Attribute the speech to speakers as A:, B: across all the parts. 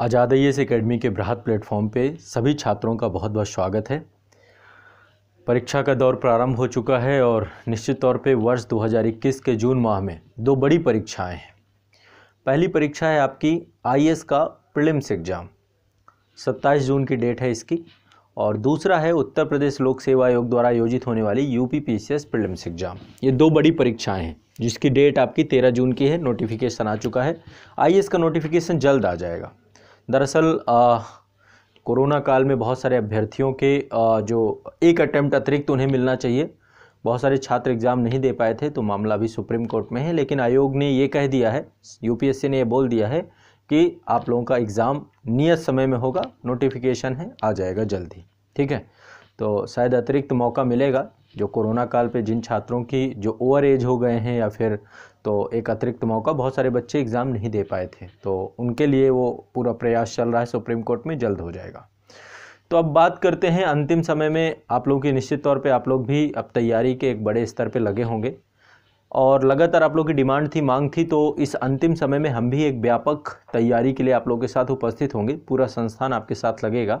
A: Azad I S academy के बृहद platform पे सभी छात्रों का बहुत बहुत स्वागत है परीक्षा का दौर प्रारंभ हो चुका है और निश्चित तौर पे वर्ष 2021 के जून माह में दो बड़ी परीक्षाएं हैं पहली परीक्षा है आपकी आईएएस का प्रिलिम्स एग्ज़ाम 27 जून की डेट है इसकी और दूसरा है उत्तर प्रदेश लोक सेवा आयोग द्वारा आयोजित होने वाली U P P C S prelims exam ये दो बड़ी परीक्षाएं हैं जिसकी डेट आपकी तेरह जून की है नोटिफिकेशन आ चुका है आई का नोटिफिकेशन जल्द आ जाएगा दरअसल कोरोना काल में बहुत सारे अभ्यर्थियों के आ, जो एक अटैम्प्ट अतिरिक्त उन्हें मिलना चाहिए बहुत सारे छात्र एग्ज़ाम नहीं दे पाए थे तो मामला अभी सुप्रीम कोर्ट में है लेकिन आयोग ने ये कह दिया है यूपीएससी ने यह बोल दिया है कि आप लोगों का एग्ज़ाम नियत समय में होगा नोटिफिकेशन है आ जाएगा जल्दी ठीक है तो शायद अतिरिक्त मौका मिलेगा जो कोरोना काल पे जिन छात्रों की जो ओवर एज हो गए हैं या फिर तो एक अतिरिक्त मौका बहुत सारे बच्चे एग्ज़ाम नहीं दे पाए थे तो उनके लिए वो पूरा प्रयास चल रहा है सुप्रीम कोर्ट में जल्द हो जाएगा तो अब बात करते हैं अंतिम समय में आप लोगों की निश्चित तौर पे आप लोग भी अब तैयारी के एक बड़े स्तर पे लगे होंगे और लगातार आप लोग की डिमांड थी मांग थी तो इस अंतिम समय में हम भी एक व्यापक तैयारी के लिए आप लोगों के साथ उपस्थित होंगे पूरा संस्थान आपके साथ लगेगा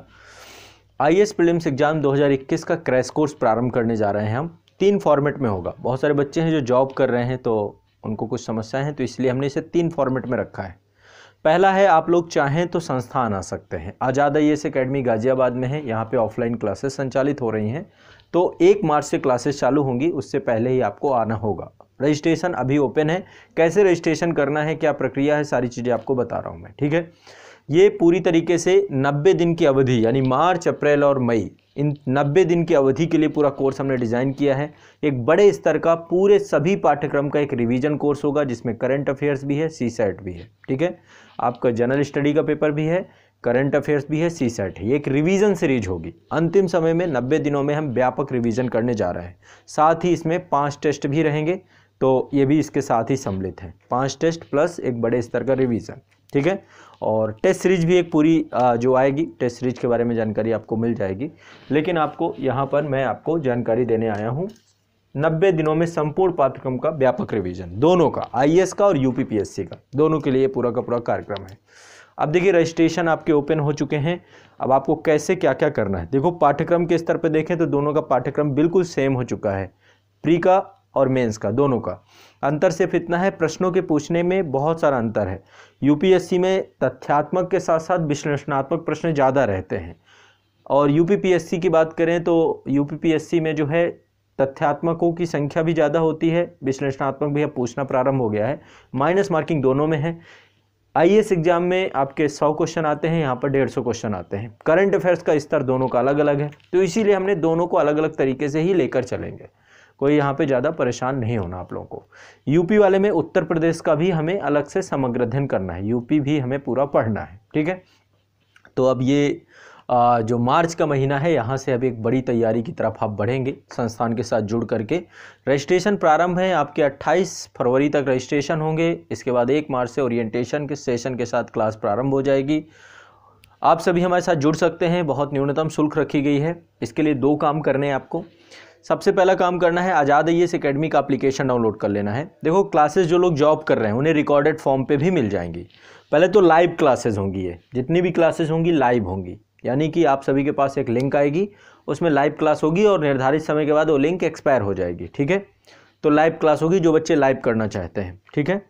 A: आई एस प्रिलिम्स एग्ज़ाम 2021 का क्रैश कोर्स प्रारंभ करने जा रहे हैं हम तीन फॉर्मेट में होगा बहुत सारे बच्चे हैं जो जॉब कर रहे हैं तो उनको कुछ समस्याएं हैं तो इसलिए हमने इसे तीन फॉर्मेट में रखा है पहला है आप लोग चाहें तो संस्थान आ सकते हैं Azad I S academy Ghaziabad में है यहाँ पे ऑफलाइन क्लासेस संचालित हो रही हैं तो एक मार्च से क्लासेस चालू होंगी उससे पहले ही आपको आना होगा रजिस्ट्रेशन अभी ओपन है कैसे रजिस्ट्रेशन करना है क्या प्रक्रिया है सारी चीज़ें आपको बता रहा हूँ मैं ठीक है ये पूरी तरीके से 90 दिन की अवधि यानी मार्च अप्रैल और मई इन 90 दिन की अवधि के लिए पूरा कोर्स हमने डिज़ाइन किया है एक बड़े स्तर का पूरे सभी पाठ्यक्रम का एक रिवीजन कोर्स होगा जिसमें करंट अफेयर्स भी है सी सेट भी है ठीक है आपका जनरल स्टडी का पेपर भी है करंट अफेयर्स भी है सी सेट है ये एक रिवीजन सीरीज होगी अंतिम समय में 90 दिनों में हम व्यापक रिवीजन करने जा रहे हैं साथ ही इसमें पांच टेस्ट भी रहेंगे तो ये भी इसके साथ ही सम्मिलित हैं पांच टेस्ट प्लस एक बड़े स्तर का रिवीजन ठीक है और टेस्ट सीरीज भी एक पूरी जो आएगी टेस्ट सीरीज के बारे में जानकारी आपको मिल जाएगी लेकिन आपको यहाँ पर मैं आपको जानकारी देने आया हूँ नब्बे दिनों में संपूर्ण पाठ्यक्रम का व्यापक रिवीजन दोनों का आईएएस e का और यूपीपीएससी का दोनों के लिए पूरा का पूरा कार्यक्रम है अब देखिए रजिस्ट्रेशन आपके ओपन हो चुके हैं अब आपको कैसे क्या क्या करना है देखो पाठ्यक्रम के स्तर पर देखें तो दोनों का पाठ्यक्रम बिल्कुल सेम हो चुका है प्री का और मेंस का दोनों का अंतर सिर्फ इतना है प्रश्नों के पूछने में बहुत सारा अंतर है यूपीएससी में तथ्यात्मक के साथ साथ विश्लेषणात्मक प्रश्न ज़्यादा रहते हैं और यूपीपीएससी की बात करें तो यूपीपीएससी में जो है तथ्यात्मकों की संख्या भी ज़्यादा होती है विश्लेषणात्मक भी अब पूछना प्रारंभ हो गया है माइनस मार्किंग दोनों में है आई एग्ज़ाम में आपके सौ क्वेश्चन आते हैं यहाँ पर डेढ़ सौ क्वेश्चन आते हैं करंट अफेयर्स का स्तर दोनों का अलग अलग है तो इसीलिए हमने दोनों को अलग अलग तरीके से ही लेकर चलेंगे कोई यहाँ पे ज़्यादा परेशान नहीं होना आप लोगों को यूपी वाले में उत्तर प्रदेश का भी हमें अलग से समग्र अध्ययन करना है यूपी भी हमें पूरा पढ़ना है ठीक है तो अब ये जो मार्च का महीना है यहाँ से अब एक बड़ी तैयारी की तरफ आप बढ़ेंगे संस्थान के साथ जुड़ करके रजिस्ट्रेशन प्रारंभ है आपके 28 फरवरी तक रजिस्ट्रेशन होंगे इसके बाद एक मार्च से ओरिएंटेशन के सेशन के साथ क्लास प्रारंभ हो जाएगी आप सभी हमारे साथ जुड़ सकते हैं बहुत न्यूनतम शुल्क रखी गई है इसके लिए दो काम करने हैं आपको सबसे पहला काम करना है आज़ाद आई एस अकेडमी का अप्लीकेशन डाउनलोड कर लेना है देखो क्लासेस जो लोग जॉब कर रहे हैं उन्हें रिकॉर्डेड फॉर्म पे भी मिल जाएंगी पहले तो लाइव क्लासेस होंगी ये जितनी भी क्लासेस होंगी लाइव होंगी यानी कि आप सभी के पास एक लिंक आएगी उसमें लाइव क्लास होगी और निर्धारित समय के बाद वो लिंक एक्सपायर हो जाएगी ठीक है तो लाइव क्लास होगी जो बच्चे लाइव करना चाहते हैं ठीक है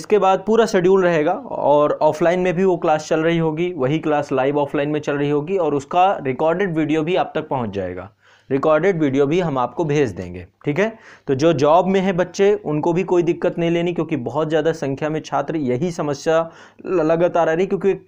A: इसके बाद पूरा शेड्यूल रहेगा और ऑफलाइन में भी वो क्लास चल रही होगी वही क्लास लाइव ऑफलाइन में चल रही होगी और उसका रिकॉर्डेड वीडियो भी आप तक पहुंच जाएगा रिकॉर्डेड वीडियो भी हम आपको भेज देंगे ठीक है तो जो जॉब में है बच्चे उनको भी कोई दिक्कत नहीं लेनी क्योंकि बहुत ज़्यादा संख्या में छात्र यही समस्या लगातार आ रही क्योंकि एक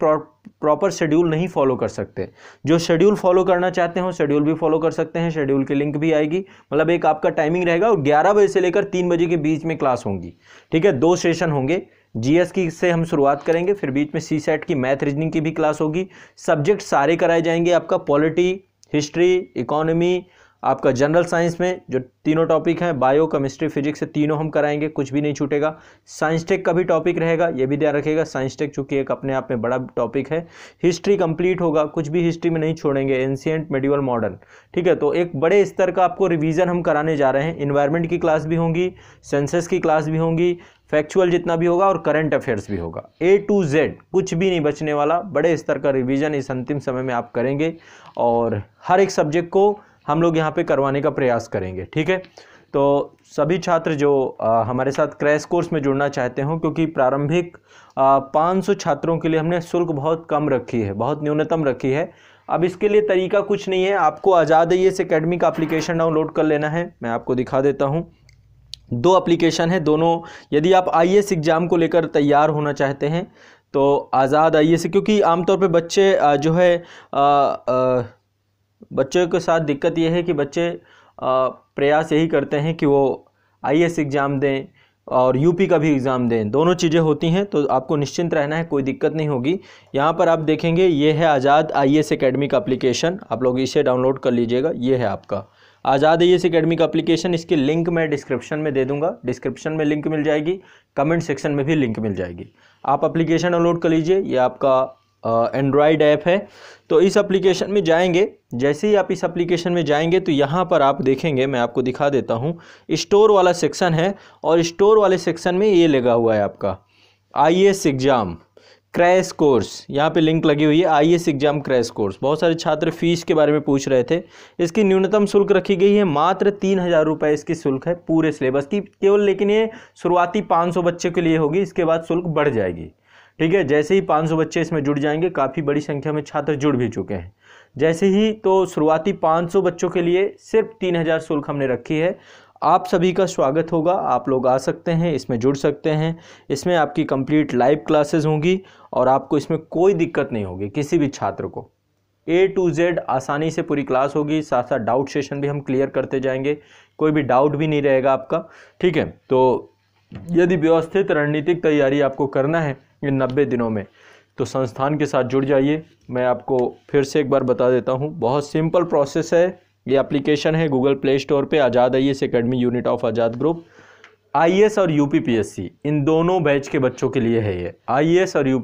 A: प्रॉपर शेड्यूल नहीं फॉलो कर सकते जो शेड्यूल फॉलो करना चाहते हो शेड्यूल भी फॉलो कर सकते हैं शेड्यूल की लिंक भी आएगी मतलब एक आपका टाइमिंग रहेगा और ग्यारह बजे से लेकर तीन बजे के बीच में क्लास होंगी ठीक है दो सेशन होंगे जीएस की से हम शुरुआत करेंगे फिर बीच में सी सेट e की मैथ रीजनिंग की भी क्लास होगी सब्जेक्ट सारे कराए जाएंगे आपका पॉलिटी हिस्ट्री इकोनॉमी आपका जनरल साइंस में जो तीनों टॉपिक हैं बायो केमिस्ट्री फिजिक्स से तीनों हम कराएंगे कुछ भी नहीं छूटेगा साइंस टेक का भी टॉपिक रहेगा ये भी ध्यान रखिएगा साइंस टेक चूंकि एक अपने आप में बड़ा टॉपिक है हिस्ट्री कंप्लीट होगा कुछ भी हिस्ट्री में नहीं छोड़ेंगे एंशियंट मेडिवल मॉडर्न ठीक है तो एक बड़े स्तर का आपको रिविज़न हम कराने जा रहे हैं इन्वायरमेंट की क्लास भी होंगी सेंसेस की क्लास भी होंगी फैक्चुअल जितना भी होगा और करंट अफेयर्स भी होगा ए टू जेड कुछ भी नहीं बचने वाला बड़े स्तर का रिवीजन इस अंतिम समय में आप करेंगे और हर एक सब्जेक्ट को हम लोग यहाँ पे करवाने का प्रयास करेंगे ठीक है तो सभी छात्र जो आ, हमारे साथ क्रैश कोर्स में जुड़ना चाहते हों क्योंकि प्रारंभिक पाँच सौ छात्रों के लिए हमने शुल्क बहुत कम रखी है बहुत न्यूनतम रखी है अब इसके लिए तरीका कुछ नहीं है आपको आज़ाद ये इस अकेडमी का अप्लीकेशन डाउनलोड कर लेना है मैं आपको दिखा देता हूँ दो एप्लीकेशन है दोनों यदि आप आई एग्ज़ाम को लेकर तैयार होना चाहते हैं तो आज़ाद आई एस क्योंकि आमतौर पर बच्चे जो है आ, आ, बच्चों के साथ दिक्कत यह है कि बच्चे प्रयास यही करते हैं कि वो आई एग्ज़ाम दें और यूपी का भी एग्ज़ाम दें दोनों चीज़ें होती हैं तो आपको निश्चिंत रहना है कोई दिक्कत नहीं होगी यहाँ पर आप देखेंगे ये है आज़ाद आई एस का अप्लीकेशन आप लोग इसे डाउनलोड कर लीजिएगा ये है आपका आज़ाद एस अकेडमी का अप्लीकेशन इसकी लिंक मैं डिस्क्रिप्शन में दे दूंगा डिस्क्रिप्शन में लिंक मिल जाएगी कमेंट सेक्शन में भी लिंक मिल जाएगी आप अप्लीकेशन डाउनलोड कर लीजिए ये आपका एंड्रॉयड ऐप है तो इस अप्लीकेशन में जाएंगे जैसे ही आप इस अप्लीकेशन में जाएंगे तो यहाँ पर आप देखेंगे मैं आपको दिखा देता हूँ स्टोर वाला सेक्शन है और स्टोर वाले सेक्शन में ये लगा हुआ है आपका आई एग्ज़ाम क्रैश कोर्स यहाँ पे लिंक लगी हुई है I S exam crash course बहुत सारे छात्र फीस के बारे में पूछ रहे थे इसकी न्यूनतम शुल्क रखी गई है मात्र तीन हज़ार रुपये इसकी शुल्क है पूरे सिलेबस की केवल लेकिन ये शुरुआती पाँच सौ बच्चों के लिए होगी इसके बाद शुल्क बढ़ जाएगी ठीक है जैसे ही पाँच सौ बच्चे इसमें जुड़ जाएंगे काफ़ी बड़ी संख्या में छात्र जुड़ भी चुके हैं जैसे ही तो शुरुआती सौ बच्चों के लिए सिर्फ हज़ार शुल्क हमने रखी है आप सभी का स्वागत होगा आप लोग आ सकते हैं इसमें जुड़ सकते हैं इसमें आपकी कंप्लीट लाइव क्लासेस होंगी और आपको इसमें कोई दिक्कत नहीं होगी किसी भी छात्र को ए टू जेड आसानी से पूरी क्लास होगी साथ साथ डाउट सेशन भी हम क्लियर करते जाएंगे कोई भी डाउट भी नहीं रहेगा आपका ठीक है तो यदि व्यवस्थित रणनीतिक तैयारी आपको करना है इन नब्बे दिनों में तो संस्थान के साथ जुड़ जाइए मैं आपको फिर से एक बार बता देता हूँ बहुत सिंपल प्रोसेस है ये एप्लीकेशन है गूगल प्ले स्टोर पे Azad I S academy unit of Azad group आई और यू इन दोनों बैच के बच्चों के लिए है ये आई e और यू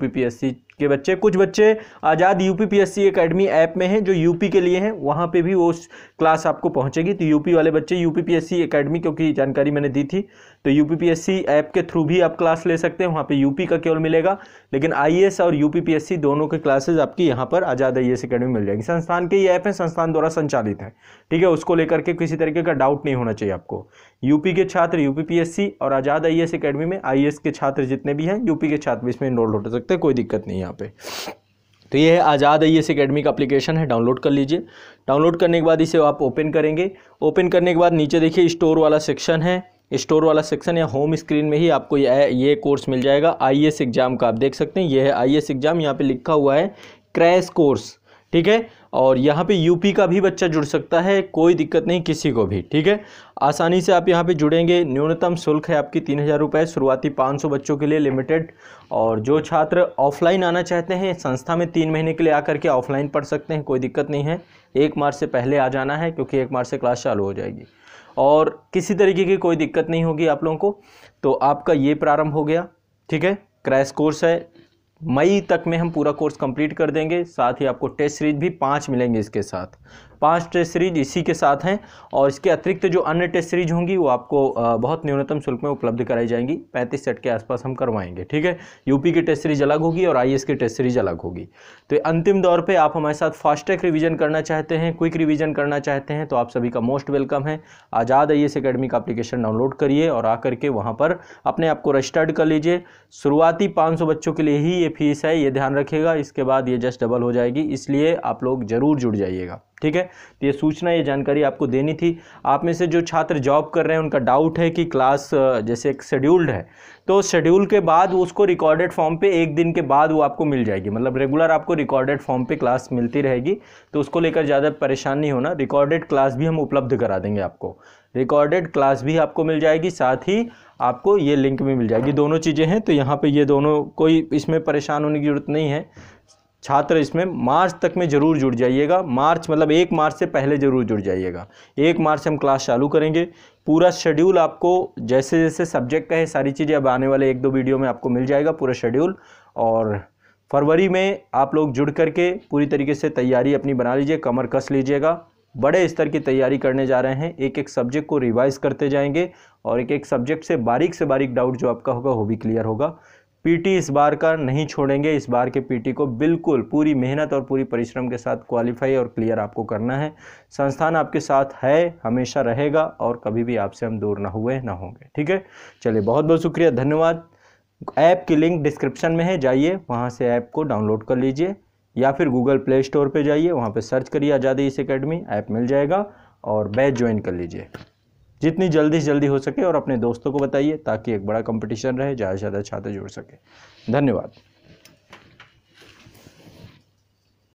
A: के बच्चे कुछ बच्चे Azad U P P S C academy app में हैं जो यूपी के लिए हैं वहाँ पे भी वो क्लास आपको पहुँचेगी तो यूपी वाले बच्चे पी एस सी अकेडमी क्योंकि जानकारी मैंने दी थी तो यूपीपीएससी ऐप के थ्रू भी आप क्लास ले सकते हैं वहाँ पे यूपी का केवल मिलेगा लेकिन आईएएस और यूपीपीएससी दोनों के क्लासेज आपकी यहाँ पर आज़ाद आई एस अकेडमी मिल जाएगी संस्थान के ये ऐप हैं संस्थान द्वारा संचालित है ठीक है उसको लेकर के किसी तरीके का डाउट नहीं होना चाहिए आपको यूपी के छात्र यूपीपीएससी और आज़ाद आई एस में आई के छात्र जितने भी हैं यूपी के छात्र इसमें इनरोल हो सकते हैं कोई दिक्कत नहीं यहाँ पर तो ये है आज़ाद आई एस अकेडमी का अप्लीकेशन है डाउनलोड कर लीजिए डाउनलोड करने के बाद इसे आप ओपन करेंगे ओपन करने के बाद नीचे देखिए स्टोर वाला सेक्शन है स्टोर वाला सेक्शन या होम स्क्रीन में ही आपको ये ये कोर्स मिल जाएगा आई एग्ज़ाम का आप देख सकते हैं ये है आई एग्ज़ाम यहाँ पर लिखा हुआ है क्रैश कोर्स ठीक है और यहाँ पे यूपी का भी बच्चा जुड़ सकता है कोई दिक्कत नहीं किसी को भी ठीक है आसानी से आप यहाँ पे जुड़ेंगे न्यूनतम शुल्क है आपकी तीन हज़ार रुपये शुरुआती पाँच सौ बच्चों के लिए लिमिटेड और जो छात्र ऑफलाइन आना चाहते हैं संस्था में तीन महीने के लिए आकर के ऑफलाइन पढ़ सकते हैं कोई दिक्कत नहीं है एक मार्च से पहले आ जाना है क्योंकि एक मार्च से क्लास चालू हो जाएगी और किसी तरीके की कोई दिक्कत नहीं होगी आप लोगों को तो आपका ये प्रारंभ हो गया ठीक है क्रैश कोर्स है मई तक में हम पूरा कोर्स कंप्लीट कर देंगे साथ ही आपको टेस्ट सीरीज भी पाँच मिलेंगे इसके साथ पांच टेस्ट सीरीज इसी के साथ हैं और इसके अतिरिक्त जो अन्य टेस्ट सीरीज होंगी वो आपको बहुत न्यूनतम शुल्क में उपलब्ध कराई जाएंगी पैंतीस सेट के आसपास हम करवाएंगे ठीक है यूपी की टेस्ट सीरीज अलग होगी और आई की टेस्ट सीरीज अलग होगी तो अंतिम दौर पर आप हमारे साथ फास्टैग रिविजन करना चाहते हैं क्विक रिविजन करना चाहते हैं तो आप सभी का मोस्ट वेलकम है आज़ाद आई एस का अप्लीकेशन डाउनलोड करिए और आकर के वहाँ पर अपने आप को रजिस्टर्ड कर लीजिए शुरुआती पाँच बच्चों के लिए ही ये फीस है ये ध्यान रखिएगा इसके बाद ये जस्ट डबल हो जाएगी इसलिए आप लोग ज़रूर जुड़ जाइएगा ठीक है तो ये सूचना ये जानकारी आपको देनी थी आप में से जो छात्र जॉब कर रहे हैं उनका डाउट है कि क्लास जैसे एक शेड्यूल्ड है तो शेड्यूल के बाद उसको रिकॉर्डेड फॉर्म पे एक दिन के बाद वो आपको मिल जाएगी मतलब रेगुलर आपको रिकॉर्डेड फॉर्म पे क्लास मिलती रहेगी तो उसको लेकर ज़्यादा परेशान नहीं होना रिकॉर्डेड क्लास भी हम उपलब्ध करा देंगे आपको रिकॉर्डेड क्लास भी आपको मिल जाएगी साथ ही आपको ये लिंक भी मिल जाएगी दोनों चीज़ें हैं तो यहाँ पर ये दोनों कोई इसमें परेशान होने की ज़रूरत नहीं है छात्र इसमें मार्च तक में ज़रूर जुड़ जाइएगा मार्च मतलब एक मार्च से पहले ज़रूर जुड़ जाइएगा एक मार्च हम क्लास चालू करेंगे पूरा शेड्यूल आपको जैसे जैसे सब्जेक्ट का है सारी चीज़ें अब आने वाले एक दो वीडियो में आपको मिल जाएगा पूरा शेड्यूल और फरवरी में आप लोग जुड़ करके पूरी तरीके से तैयारी अपनी बना लीजिए कमर कस लीजिएगा बड़े स्तर की तैयारी करने जा रहे हैं एक एक सब्जेक्ट को रिवाइज़ करते जाएंगे और एक एक सब्जेक्ट से बारीक से बारीक डाउट जो आपका होगा वो भी क्लियर होगा पीटी इस बार का नहीं छोड़ेंगे इस बार के पीटी को बिल्कुल पूरी मेहनत और पूरी परिश्रम के साथ क्वालिफाई और क्लियर आपको करना है संस्थान आपके साथ है हमेशा रहेगा और कभी भी आपसे हम दूर ना हुए ना होंगे ठीक है चलिए बहुत बहुत शुक्रिया धन्यवाद ऐप की लिंक डिस्क्रिप्शन में है जाइए वहाँ से ऐप को डाउनलोड कर लीजिए या फिर गूगल प्ले स्टोर पर जाइए वहाँ पर सर्च करिए आज़ादी इस अकेडमी ऐप मिल जाएगा और बैच ज्वाइन कर लीजिए जितनी जल्दी से जल्दी हो सके और अपने दोस्तों को बताइए ताकि एक बड़ा कंपटीशन रहे ज़्यादा से ज़्यादा छात्र जुड़ सके धन्यवाद